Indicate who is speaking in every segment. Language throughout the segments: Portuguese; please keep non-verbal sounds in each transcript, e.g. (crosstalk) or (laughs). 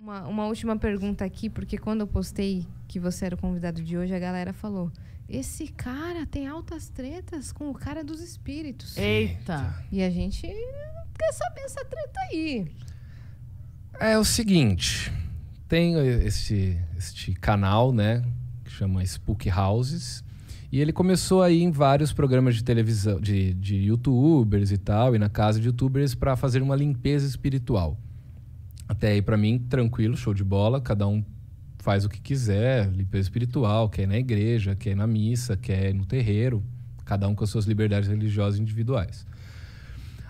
Speaker 1: Uma, uma última pergunta aqui, porque quando eu postei que você era o convidado de hoje, a galera falou: esse cara tem altas tretas com o cara dos espíritos. Eita! E a gente quer saber essa treta aí.
Speaker 2: É o seguinte, tem este, este canal, né, que chama Spook Houses, e ele começou aí em vários programas de televisão, de, de youtubers e tal, e na casa de youtubers para fazer uma limpeza espiritual. Até aí, para mim, tranquilo, show de bola, cada um faz o que quiser, limpeza espiritual, quer ir na igreja, quer ir na missa, quer ir no terreiro, cada um com as suas liberdades religiosas individuais.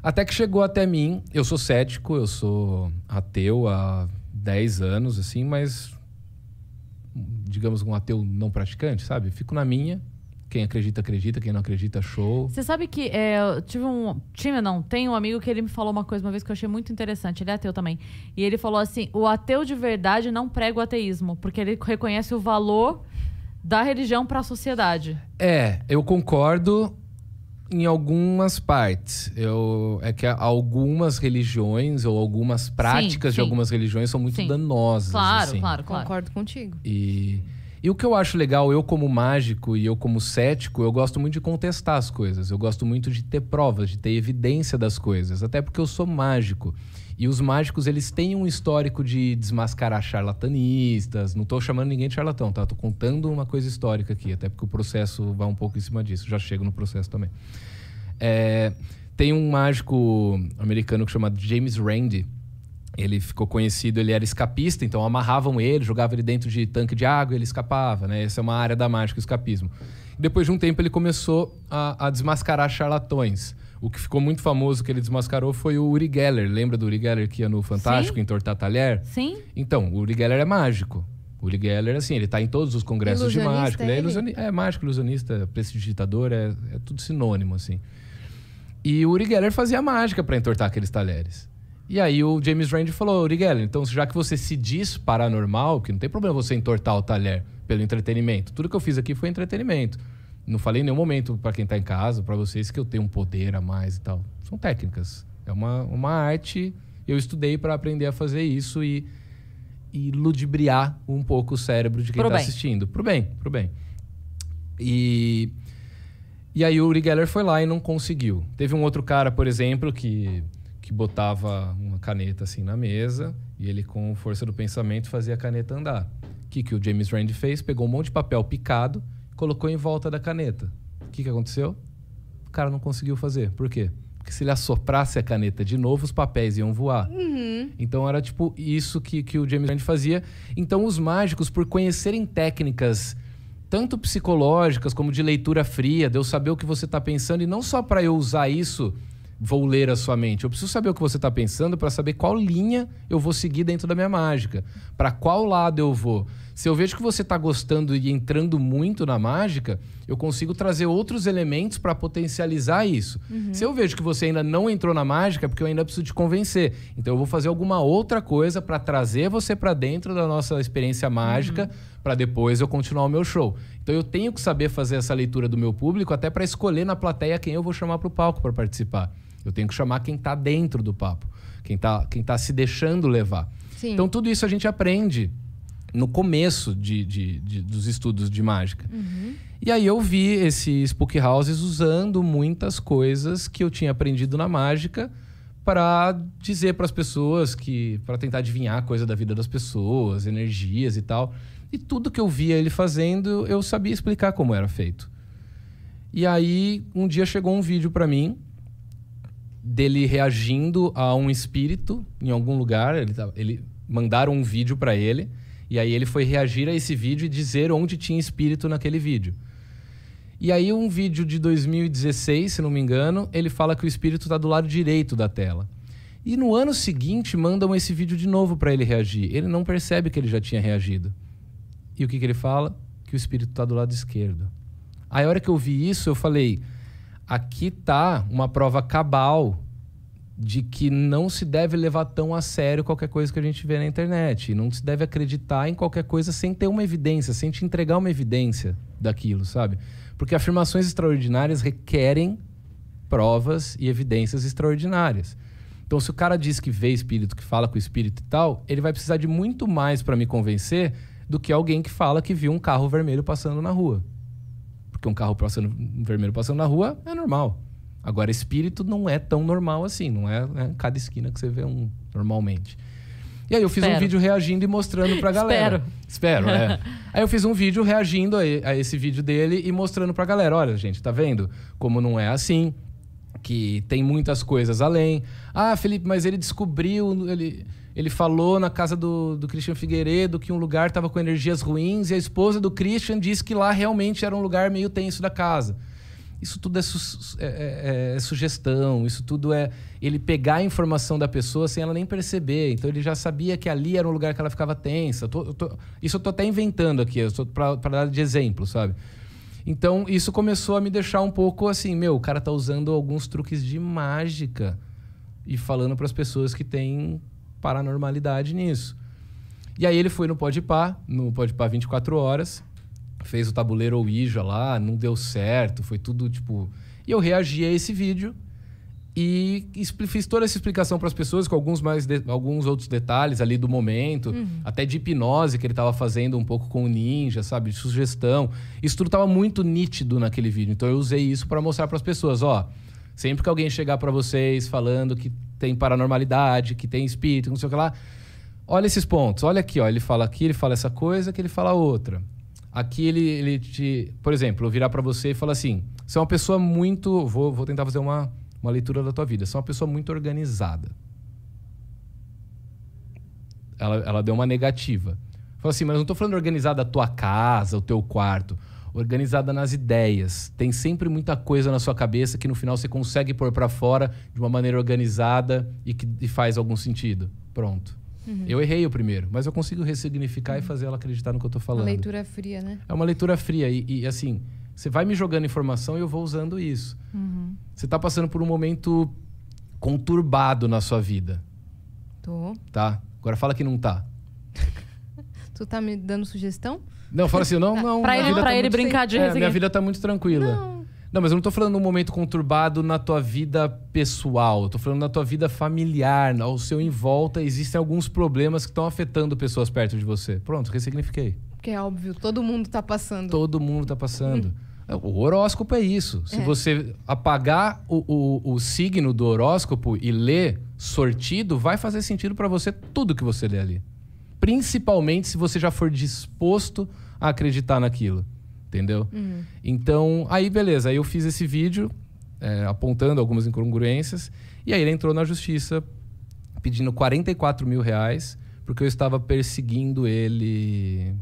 Speaker 2: Até que chegou até mim, eu sou cético, eu sou ateu há 10 anos, assim, mas digamos um ateu não praticante, sabe? Fico na minha, quem acredita, acredita. Quem não acredita, show. Você
Speaker 1: sabe que é, eu tive um. Tinha, não. Tem um amigo que ele me falou uma coisa uma vez que eu achei muito interessante. Ele é ateu também. E ele falou assim: o ateu de verdade não prega o ateísmo, porque ele reconhece o valor da religião para a sociedade.
Speaker 2: É, eu concordo em algumas partes. Eu, é que algumas religiões ou algumas práticas sim, sim. de algumas religiões são muito sim. danosas. Claro, assim. claro,
Speaker 1: claro. Concordo contigo.
Speaker 2: E. E o que eu acho legal, eu como mágico e eu como cético, eu gosto muito de contestar as coisas. Eu gosto muito de ter provas, de ter evidência das coisas, até porque eu sou mágico. E os mágicos, eles têm um histórico de desmascarar charlatanistas. Não estou chamando ninguém de charlatão, tá? Tô contando uma coisa histórica aqui, até porque o processo vai um pouco em cima disso. Já chego no processo também. É, tem um mágico americano chamado James Randi, ele ficou conhecido, ele era escapista, então amarravam ele, jogavam ele dentro de tanque de água e ele escapava, né? Essa é uma área da mágica, o escapismo. Depois de um tempo, ele começou a, a desmascarar charlatões. O que ficou muito famoso que ele desmascarou foi o Uri Geller. Lembra do Uri Geller que ia no Fantástico Sim. entortar talher? Sim. Então, o Uri Geller é mágico. O Uri Geller, assim, ele está em todos os congressos de mágica. Ele é, ilusioni é mágico, ilusionista, prestidigitador, é, é tudo sinônimo, assim. E o Uri Geller fazia mágica para entortar aqueles talheres. E aí o James Randi falou, Rigel, então já que você se diz paranormal, que não tem problema você entortar o talher pelo entretenimento. Tudo que eu fiz aqui foi entretenimento. Não falei em nenhum momento para quem está em casa, para vocês, que eu tenho um poder a mais e tal. São técnicas. É uma, uma arte. Eu estudei para aprender a fazer isso e, e ludibriar um pouco o cérebro de quem está assistindo. Pro bem, pro bem. E, e aí o Uri Geller foi lá e não conseguiu. Teve um outro cara, por exemplo, que que botava uma caneta assim na mesa e ele, com força do pensamento, fazia a caneta andar. O que, que o James Rand fez? Pegou um monte de papel picado, colocou em volta da caneta. O que, que aconteceu? O cara não conseguiu fazer. Por quê? Porque se ele assoprasse a caneta de novo, os papéis iam voar. Uhum. Então era tipo isso que, que o James Rand fazia. Então os mágicos, por conhecerem técnicas tanto psicológicas como de leitura fria, de eu saber o que você está pensando, e não só para eu usar isso vou ler a sua mente. Eu preciso saber o que você está pensando para saber qual linha eu vou seguir dentro da minha mágica, para qual lado eu vou. Se eu vejo que você está gostando e entrando muito na mágica, eu consigo trazer outros elementos para potencializar isso. Uhum. Se eu vejo que você ainda não entrou na mágica, é porque eu ainda preciso te convencer. Então eu vou fazer alguma outra coisa para trazer você para dentro da nossa experiência mágica, uhum. para depois eu continuar o meu show. Então eu tenho que saber fazer essa leitura do meu público até para escolher na plateia quem eu vou chamar para o palco para participar. Eu tenho que chamar quem está dentro do papo, quem está quem tá se deixando levar. Sim. Então, tudo isso a gente aprende no começo de, de, de dos estudos de mágica. Uhum. E aí eu vi esses Spook Houses usando muitas coisas que eu tinha aprendido na mágica para dizer para as pessoas que para tentar adivinhar coisa da vida das pessoas, energias e tal. E tudo que eu via ele fazendo, eu sabia explicar como era feito. E aí um dia chegou um vídeo para mim dele reagindo a um espírito em algum lugar. Ele, ele mandaram um vídeo para ele e aí ele foi reagir a esse vídeo e dizer onde tinha espírito naquele vídeo. E aí um vídeo de 2016, se não me engano, ele fala que o espírito está do lado direito da tela. E no ano seguinte mandam esse vídeo de novo para ele reagir. Ele não percebe que ele já tinha reagido. E o que, que ele fala? Que o espírito está do lado esquerdo. Aí a hora que eu vi isso, eu falei: Aqui está uma prova cabal de que não se deve levar tão a sério qualquer coisa que a gente vê na internet. Não se deve acreditar em qualquer coisa sem ter uma evidência, sem te entregar uma evidência daquilo, sabe? Porque afirmações extraordinárias requerem provas e evidências extraordinárias. Então, se o cara diz que vê espírito, que fala com espírito e tal, ele vai precisar de muito mais para me convencer do que alguém que fala que viu um carro vermelho passando na rua porque um carro passando, um vermelho passando na rua é normal. Agora, espírito não é tão normal assim, não é em né, cada esquina que você vê um normalmente.
Speaker 1: E aí eu fiz Espero. um vídeo
Speaker 2: reagindo e mostrando pra galera. Espero. Espero, é. (laughs) aí eu fiz um vídeo reagindo a, a, esse vídeo dele e mostrando pra galera, olha, gente, tá vendo? Como não é assim, que tem muitas coisas além. Ah, Felipe, mas ele descobriu, ele, ele falou na casa do, do Christian Figueiredo que um lugar estava com energias ruins e a esposa do Christian disse que lá realmente era um lugar meio tenso da casa. Isso tudo é, su é, é, é, é sugestão, isso tudo é ele pegar a informação da pessoa sem ela nem perceber. Então ele já sabia que ali era um lugar que ela ficava tensa. Eu tô, eu tô, isso eu estou até inventando aqui, para dar de exemplo, sabe? Então, isso começou a me deixar um pouco assim, meu, o cara tá usando alguns truques de mágica e falando para as pessoas que têm paranormalidade nisso. E aí ele foi no Podpah, no Podpah 24 horas, fez o tabuleiro Ouija lá, não deu certo, foi tudo tipo. E eu reagi a esse vídeo e fiz toda essa explicação para as pessoas, com alguns, mais de, alguns outros detalhes ali do momento, uhum. até de hipnose que ele estava fazendo um pouco com o ninja, sabe? De sugestão. Isso tudo estava muito nítido naquele vídeo. Então eu usei isso para mostrar para as pessoas: ó, sempre que alguém chegar para vocês falando que tem paranormalidade, que tem espírito, não sei o que lá, olha esses pontos. Olha aqui, ó, ele fala aqui, ele fala essa coisa, que ele fala outra. Aqui ele, ele te. Por exemplo, virar para você e falar assim: você é uma pessoa muito. Vou, vou tentar fazer uma uma leitura da tua vida. Você é uma pessoa muito organizada. Ela, ela deu uma negativa. Fala assim, mas não estou falando organizada a tua casa, o teu quarto. Organizada nas ideias. Tem sempre muita coisa na sua cabeça que no final você consegue pôr para fora de uma maneira organizada e que e faz algum sentido. Pronto. Uhum. Eu errei o primeiro, mas eu consigo ressignificar uhum. e fazer ela acreditar no que eu estou é falando. Uma leitura fria, né? É uma leitura fria. E, e assim, você vai me jogando informação e eu vou usando isso. Uhum. Você está passando por um momento conturbado na sua vida. Tô. Tá? Agora fala que não tá. (laughs) tu tá me dando sugestão? Não, fala assim, não, (laughs) tá. não. pra ele, tá pra tá ele brincar sem... de é, Minha vida tá muito tranquila. Não. não. mas eu não tô falando um momento conturbado na tua vida pessoal. Eu tô falando na tua vida familiar, ao seu em volta. Existem alguns problemas que estão afetando pessoas perto de você. Pronto, ressignifiquei. Porque é óbvio, todo mundo tá passando. Todo mundo tá passando. Hum. O horóscopo é isso. Se é. você apagar o, o, o, signo do horóscopo e ler sortido, vai fazer sentido para você tudo que você lê ali. Principalmente se você já for disposto a acreditar naquilo. Entendeu? Uhum. Então, aí beleza. Aí eu fiz esse vídeo é, apontando algumas incongruências. E aí ele entrou na justiça pedindo 44 mil reais, porque eu estava perseguindo ele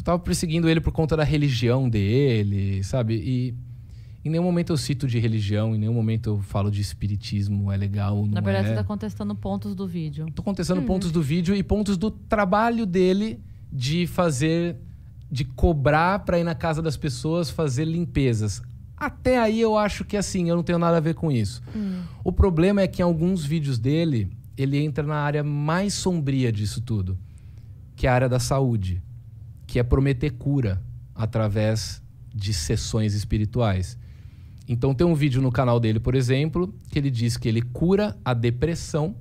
Speaker 2: Tu tava perseguindo ele por conta da religião dele, sabe? E em nenhum momento eu cito de religião, em nenhum momento eu falo de espiritismo, é legal ou não Na verdade, é. você tá
Speaker 1: contestando pontos do vídeo. Tô contestando hum. pontos
Speaker 2: do vídeo e pontos do trabalho dele de fazer... De cobrar para ir na casa das pessoas fazer limpezas. Até aí eu acho que assim, eu não tenho nada a ver com isso. Hum. O problema é que em alguns vídeos dele, ele entra na área mais sombria disso tudo, que é a área da saúde que é prometer cura através de sessões espirituais. Então tem um vídeo no canal dele, por exemplo, que ele diz que ele cura a depressão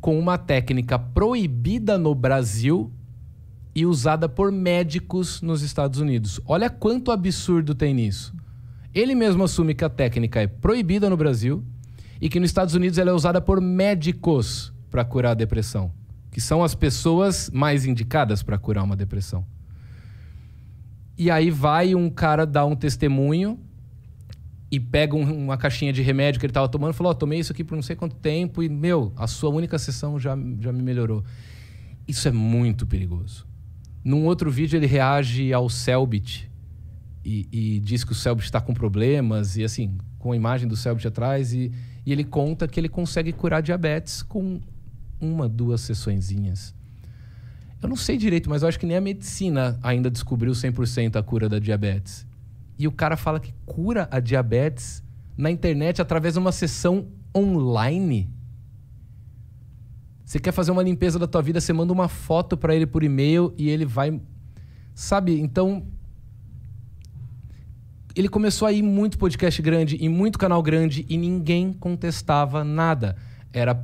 Speaker 2: com uma técnica proibida no Brasil e usada por médicos nos Estados Unidos. Olha quanto absurdo tem nisso. Ele mesmo assume que a técnica é proibida no Brasil e que nos Estados Unidos ela é usada por médicos para curar a depressão, que são as pessoas mais indicadas para curar uma depressão. E aí vai um cara dar um testemunho e pega um, uma caixinha de remédio que ele estava tomando e falou: oh, tomei isso aqui por não sei quanto tempo e, meu, a sua única sessão já, já me melhorou. Isso é muito perigoso. Num outro vídeo, ele reage ao Selbit e, e diz que o Selbit está com problemas e, assim, com a imagem do Selbit atrás. E, e ele conta que ele consegue curar diabetes com uma, duas sessõezinhas. Eu não sei direito, mas eu acho que nem a medicina ainda descobriu 100% a cura da diabetes. E o cara fala que cura a diabetes na internet através de uma sessão online. Você quer fazer uma limpeza da tua vida, você manda uma foto para ele por e-mail e ele vai, sabe? Então ele começou a ir muito podcast grande e muito canal grande e ninguém contestava nada. Era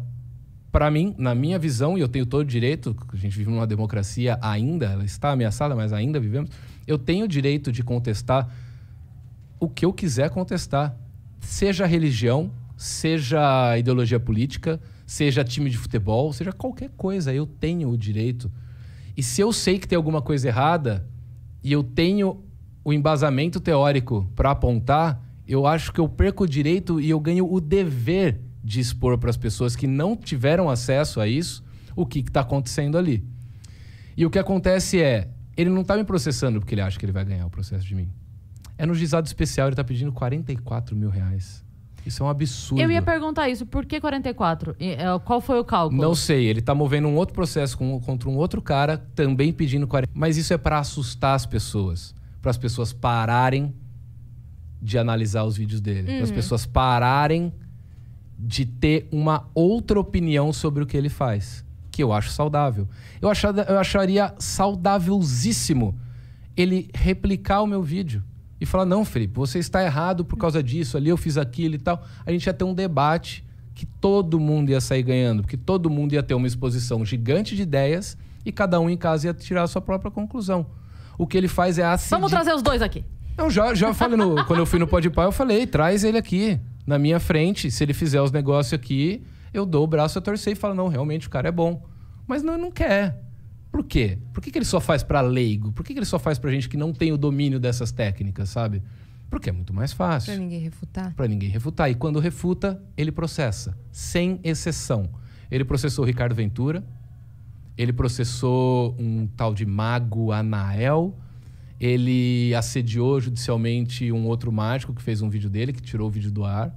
Speaker 2: para mim, na minha visão, e eu tenho todo o direito, a gente vive numa democracia ainda, ela está ameaçada, mas ainda vivemos, eu tenho o direito de contestar o que eu quiser contestar, seja religião, seja ideologia política, seja time de futebol, seja qualquer coisa, eu tenho o direito. E se eu sei que tem alguma coisa errada e eu tenho o embasamento teórico para apontar, eu acho que eu perco o direito e eu ganho o dever de expor para as pessoas que não tiveram acesso a isso o que está acontecendo ali. E o que acontece é, ele não está me processando porque ele acha que ele vai ganhar o processo de mim. É no gizado especial, ele está pedindo 44 mil reais. Isso é um absurdo. Eu ia
Speaker 1: perguntar isso, por que 44? É, qual foi o cálculo? Não
Speaker 2: sei, ele está movendo um outro processo contra um outro cara, também pedindo 40. Mas isso é para assustar as pessoas, para as pessoas pararem de analisar os vídeos dele, uhum. para as pessoas pararem de ter uma outra opinião sobre o que ele faz, que eu acho saudável. Eu, achar, eu acharia saudávelzíssimo ele replicar o meu vídeo e falar: não, Felipe, você está errado por causa disso, ali eu fiz aquilo e tal. A gente ia ter um debate que todo mundo ia sair ganhando, porque todo mundo ia ter uma exposição gigante de ideias e cada um em casa ia tirar a sua própria conclusão. O que ele faz é assim. Vamos trazer os dois aqui. Eu já, já falei, no, quando eu fui no Pai, eu falei, traz ele aqui na minha frente, se ele fizer os negócios aqui, eu dou o braço a torcer e falo, não, realmente o cara é bom. Mas não, não quer. Por quê? Por que, que ele só faz para leigo? Por que, que ele só faz para gente que não tem o domínio dessas técnicas, sabe? Porque é muito mais fácil. Para ninguém
Speaker 1: refutar. Para
Speaker 2: ninguém refutar. E quando refuta, ele processa, sem exceção. Ele processou Ricardo Ventura, ele processou um tal de Mago Anael, ele assediou judicialmente um outro mágico que fez um vídeo dele, que tirou o vídeo do ar.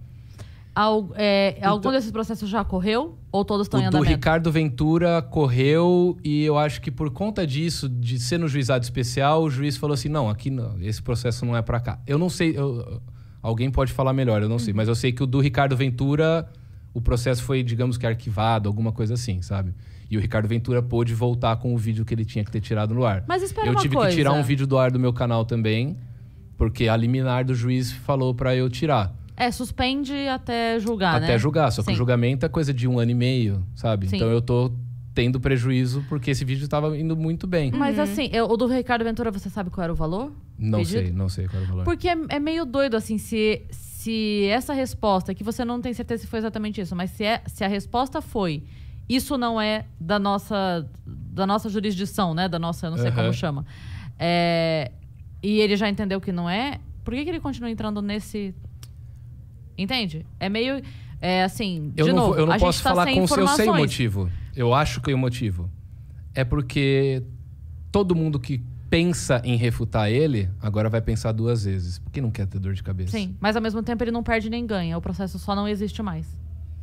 Speaker 1: Al, é, então algum então, desses processos já correu? Ou todos estão em andamento? O
Speaker 2: Ricardo Ventura correu e eu acho que por conta disso, de ser no juizado especial, o juiz falou assim, não, aqui não, esse processo não é para cá. Eu não sei, eu, alguém pode falar melhor, eu não sei. Uhum. Mas eu sei que o do Ricardo Ventura, o processo foi, digamos que arquivado, alguma coisa assim, sabe? E o Ricardo Ventura pôde voltar com o vídeo que ele tinha que ter tirado no ar. Mas espera Eu tive coisa. que tirar um vídeo do ar do meu canal também, porque a liminar do juiz falou para eu tirar.
Speaker 1: É, suspende até julgar, até né? Até julgar, só Sim. que o
Speaker 2: julgamento é coisa de um ano e meio, sabe? Sim. Então eu tô tendo prejuízo porque esse vídeo estava indo muito bem. Mas uhum. assim,
Speaker 1: eu, o do Ricardo Ventura, você sabe qual era o valor? Não pedido? sei,
Speaker 2: não sei qual era o valor. Porque
Speaker 1: é, é meio doido, assim, se, se essa resposta, que você não tem certeza se foi exatamente isso, mas se, é, se a resposta foi isso não é da nossa, da nossa jurisdição, né? Da nossa, não sei uhum. como chama. É, e ele já entendeu que não é. Por que, que ele continua entrando nesse. Entende? É meio. É assim. Eu de não, novo, eu não posso tá falar com você. Eu sei o
Speaker 2: motivo. Eu acho que é o motivo. É porque todo mundo que pensa em refutar ele, agora vai pensar duas vezes. Porque não quer ter dor de cabeça. Sim,
Speaker 1: mas ao mesmo tempo ele não perde nem ganha. O processo só não existe mais.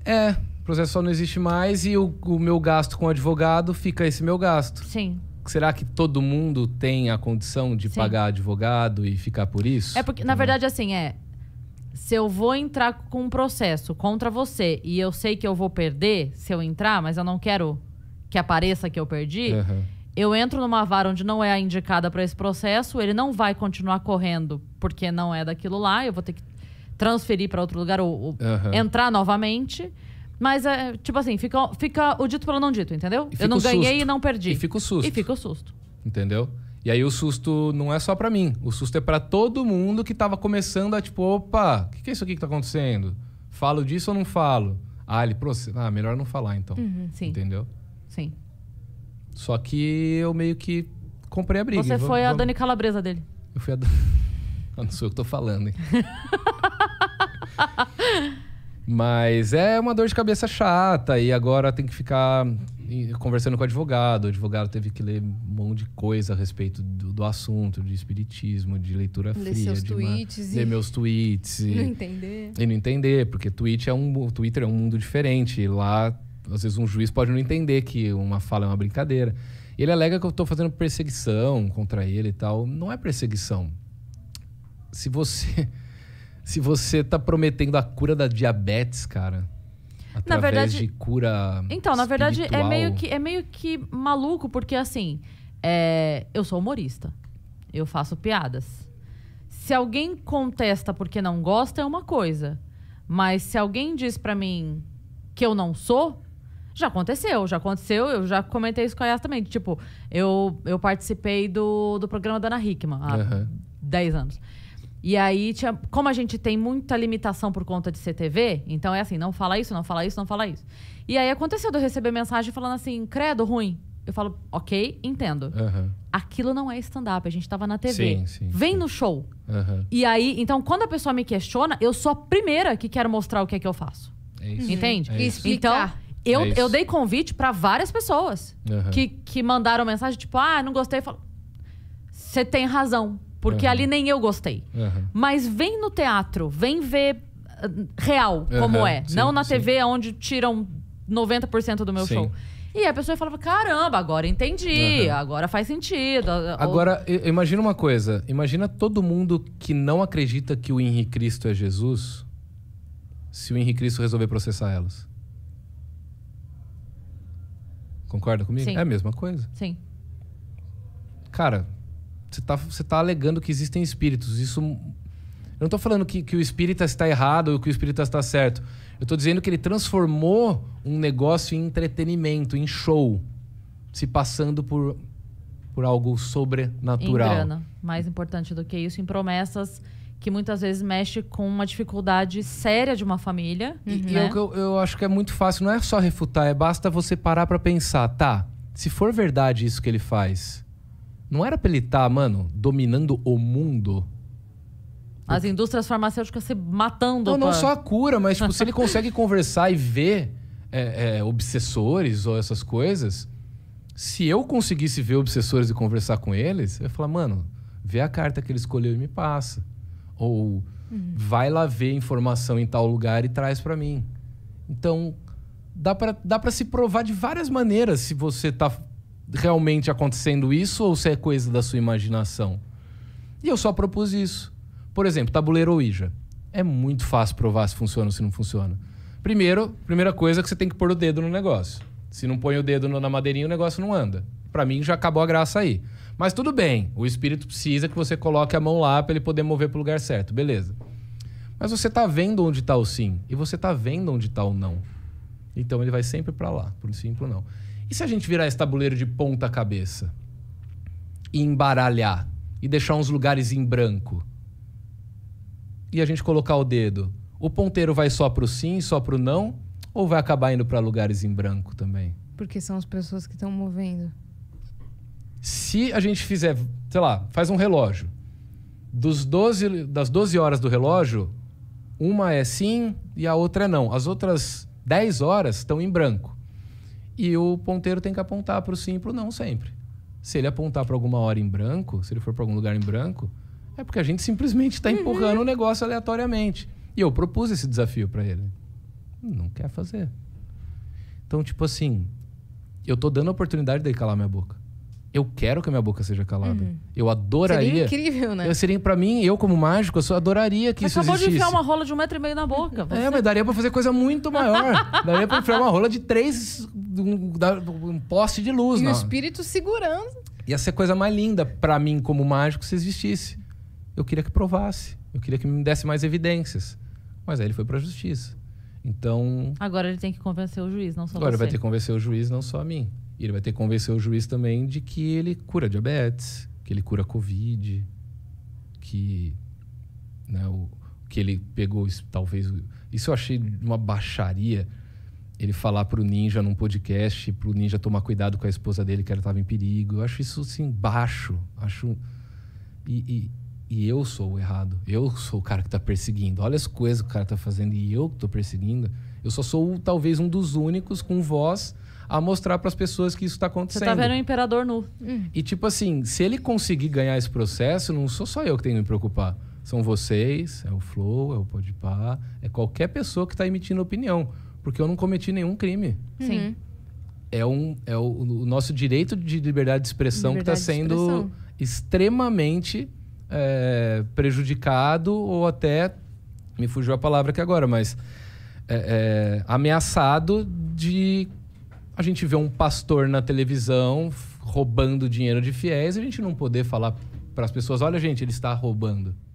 Speaker 2: É, o processo não existe mais e o, o meu gasto com advogado fica esse meu gasto. Sim. Será que todo mundo tem a condição de Sim. pagar advogado e ficar por isso? É porque, na verdade,
Speaker 1: assim, é. Se eu vou entrar com um processo contra você e eu sei que eu vou perder se eu entrar, mas eu não quero que apareça que eu perdi, uhum. eu entro numa vara onde não é a indicada para esse processo, ele não vai continuar correndo porque não é daquilo lá, eu vou ter que transferir para outro lugar ou, ou uhum. entrar novamente. Mas é, tipo assim, fica, fica o dito pelo não dito, entendeu? Eu não ganhei e não perdi. E fica o susto. E fica o susto.
Speaker 2: Entendeu? E aí o susto não é só para mim, o susto é para todo mundo que tava começando a tipo, opa, o que, que, é isso aqui que tá acontecendo? Falo disso ou não falo? Ah, ele, ah, melhor não falar então. Uhum, sim. Entendeu? Sim. Só que eu meio que comprei a briga. Você foi vamos, a Dani
Speaker 1: Calabresa dele.
Speaker 2: Eu fui a Dani. (laughs) Não sou eu que tô falando, hein? (laughs) Mas é uma dor de cabeça chata e agora tem que ficar conversando com o advogado. O advogado teve que ler um monte de coisa a respeito do, do assunto, de espiritismo, de leitura ler fria. Seus de tweets uma, e... Ler meus tweets. E (laughs) não entender. E não entender, porque tweet é um, Twitter é um mundo diferente. Lá, às vezes, um juiz pode não entender que uma fala é uma brincadeira. Ele alega que eu estou fazendo perseguição contra ele e tal. Não é perseguição se você (laughs) se você tá prometendo a cura da diabetes, cara,
Speaker 1: através na verdade, de
Speaker 2: cura Então, na verdade é espiritual. é meio que
Speaker 1: é meio que maluco porque assim, é, eu sou humorista. Eu faço piadas. Se alguém contesta porque não gosta é uma coisa, mas se alguém diz para mim que eu não sou, já aconteceu, já aconteceu, eu já comentei isso com a Yas também. Tipo, eu, eu participei do, do programa da Ana Hickman há uhum. 10 anos. E aí, tinha, como a gente tem muita limitação por conta de CTV, então é assim, não fala isso, não fala isso, não fala isso. E aí aconteceu de eu receber mensagem falando assim, credo, ruim. Eu falo, ok, entendo. Aquilo não é stand-up, a gente tava na TV. Sim, sim, Vem sim. no show. E aí, então, quando a pessoa me questiona, eu sou a primeira que quero mostrar o que é que eu faço. É isso. Entende? É isso. Então, eu, é eu dei convite para várias pessoas que, que mandaram mensagem, tipo, ah, não gostei. Você tem razão. Porque uhum. ali nem eu gostei. Uhum. Mas vem no teatro, vem ver ah, real como é. Sim, não na TV onde tiram 90% do meu sim. show. E a pessoa falava: caramba, agora entendi, uhum. agora faz sentido. Agora,
Speaker 2: Ou... imagina uma coisa: imagina todo mundo que não acredita que o Henrique Cristo é Jesus, se o Henrique Cristo resolver processar elas. Concorda comigo? Sim. É a mesma coisa. Sim. Cara, você está você tá alegando que existem espíritos. Isso. Eu não estou falando que, que o espírita está errado ou que o espírita está certo. Eu estou dizendo que ele transformou um negócio em entretenimento, em show, se passando por, por algo sobrenatural. Em grana.
Speaker 1: Mais importante do que isso, em promessas que muitas vezes mexe com uma dificuldade séria de uma família. E, né? É eu,
Speaker 2: eu, eu, acho que é muito fácil, não é só refutar, é basta você parar para pensar, tá? Se for verdade isso que ele faz, não era pra ele estar, tá, mano, dominando o mundo?
Speaker 1: As indústrias farmacêuticas se matando. Não, pra... não só a
Speaker 2: cura, mas tipo, se ele consegue (laughs) conversar e ver é, é, obsessores ou essas coisas, se eu conseguisse ver obsessores e conversar com eles, eu ia falar, mano, vê a carta que ele escolheu e me passa. Ou uhum. vai lá ver informação em tal lugar e traz para mim. Então, dá para dá pra se provar de várias maneiras se você tá realmente acontecendo isso ou se é coisa da sua imaginação. E eu só propus isso. Por exemplo, tabuleiro Ouija. É muito fácil provar se funciona ou se não funciona. Primeiro, primeira coisa é que você tem que pôr o dedo no negócio. Se não põe o dedo na madeirinha, o negócio não anda. Para mim já acabou a graça aí. Mas tudo bem, o espírito precisa que você coloque a mão lá para ele poder mover para o lugar certo, beleza. Mas você tá vendo onde está o sim e você tá vendo onde está o não. Então ele vai sempre para lá, por sim não. E se a gente virar esse tabuleiro de ponta cabeça? E embaralhar? E deixar uns lugares em branco? E a gente colocar o dedo? O ponteiro vai só pro sim, só pro não? Ou vai acabar indo para lugares em branco também?
Speaker 1: Porque são as pessoas que estão movendo.
Speaker 2: Se a gente fizer, sei lá, faz um relógio. Dos 12, das 12 horas do relógio, uma é sim e a outra é não. As outras 10 horas estão em branco. E o ponteiro tem que apontar para o sim e para o não sempre. Se ele apontar para alguma hora em branco, se ele for para algum lugar em branco, é porque a gente simplesmente está uhum. empurrando uhum. o negócio aleatoriamente. E eu propus esse desafio para ele. Não quer fazer. Então, tipo assim, eu estou dando a oportunidade dele calar minha boca. Eu quero que a minha boca seja calada. Uhum. Eu adoraria. Seria incrível, né? Eu seria, pra mim, eu como mágico, eu só adoraria que mas isso acabou existisse. acabou de enfiar
Speaker 1: uma rola de um metro e meio na boca. É, você... É, mas daria
Speaker 2: pra fazer coisa muito maior. (laughs) daria pra enfiar uma rola de três... Um, um poste de luz. E não. o espírito segurando. Ia ser coisa mais linda para mim como mágico se existisse. Eu queria que provasse. Eu queria que me desse mais evidências. Mas aí ele foi pra justiça. Então... Agora
Speaker 1: ele tem que convencer o juiz, não só Agora você. Agora vai ter que
Speaker 2: convencer o juiz, não só a mim. E ele vai ter que convencer o juiz também de que ele cura diabetes, que ele cura Covid, que, né, o, que ele pegou talvez. Isso eu achei uma baixaria. Ele falar pro ninja num podcast, pro ninja tomar cuidado com a esposa dele, que ela estava em perigo. Eu acho isso assim baixo. Acho. E, e, e, eu sou o errado. Eu sou o cara que está perseguindo. Olha as coisas que o cara está fazendo e eu que tô perseguindo. Eu só sou talvez um dos únicos com voz a mostrar para as pessoas que isso está acontecendo. Você tá vendo o
Speaker 1: imperador nu.
Speaker 2: Hum. E tipo assim, se ele conseguir ganhar esse processo, não sou só eu que tenho que me preocupar. São vocês, é o Flow, é o Podpah, é qualquer pessoa que está emitindo opinião. Porque eu não cometi nenhum crime. Sim. Uhum. É, um, é o, o, nosso direito de liberdade de expressão tá liberdade que está sendo extremamente é, prejudicado ou até, me fugiu a palavra aqui agora, mas é, é, ameaçado de a gente vê um pastor na televisão roubando dinheiro de fiéis, a gente não poder falar para as pessoas, olha gente, ele está roubando.